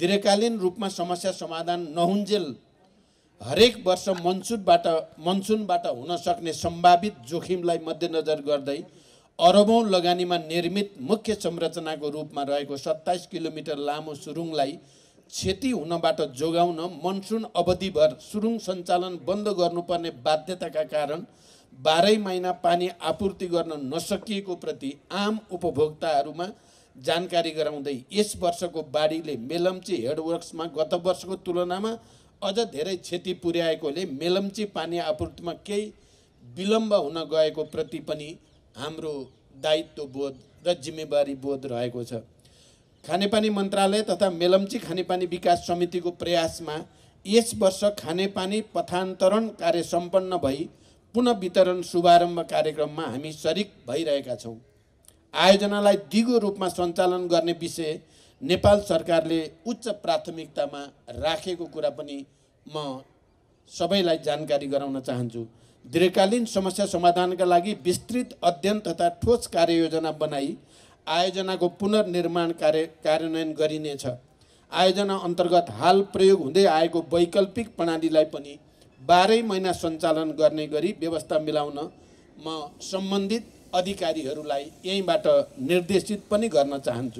दीर्घकालीन रूपमा समस्या समाधान नहुन्जेल हरेक वर्ष मनसुनबाट मनसुनबाट हुन सक्ने सम्भावित जोखिमलाई मध्यनजर गर्दै अरबौँ लगानीमा निर्मित मुख्य संरचनाको रूपमा रहेको सत्ताइस किलोमिटर लामो सुरुङलाई क्षति हुनबाट जोगाउन मनसुन अवधिभर सुरुङ सञ्चालन बन्द गर्नुपर्ने बाध्यताका कारण बाह्रै महिना पानी आपूर्ति गर्न नसकिएको प्रति आम उपभोक्ताहरूमा जानकारी गराउँदै यस वर्षको बाढीले मेलम्ची हेडवर्क्समा गत वर्षको तुलनामा अझ धेरै क्षति पुर्याएकोले मेलम्ची पानी आपूर्तिमा केही विलम्ब हुन गएको प्रति पनि हाम्रो दायित्व बोध र जिम्मेवारी बोध रहेको छ खानेपानी मन्त्रालय तथा मेलम्ची खानेपानी विकास समितिको प्रयासमा यस वर्ष खानेपानी पथान्तरण कार्य सम्पन्न भई पुनः वितरण शुभारम्भ कार्यक्रममा हामी सरिक भइरहेका छौँ आयोजनालाई दिगो रूपमा सञ्चालन गर्ने विषय नेपाल सरकारले उच्च प्राथमिकतामा राखेको कुरा पनि म सबैलाई जानकारी गराउन चाहन्छु दीर्घकालीन समस्या समाधानका लागि विस्तृत अध्ययन तथा ठोस कार्ययोजना बनाई आयोजनाको पुनर्निर्माण कार्य कार्यान्वयन गरिनेछ आयोजना अन्तर्गत हाल प्रयोग हुँदै आएको वैकल्पिक प्रणालीलाई पनि बाह्रै महिना सञ्चालन गर्ने गरी व्यवस्था मिलाउन म सम्बन्धित अधिकारीहरूलाई यहीँबाट निर्देशित पनि गर्न चाहन्छु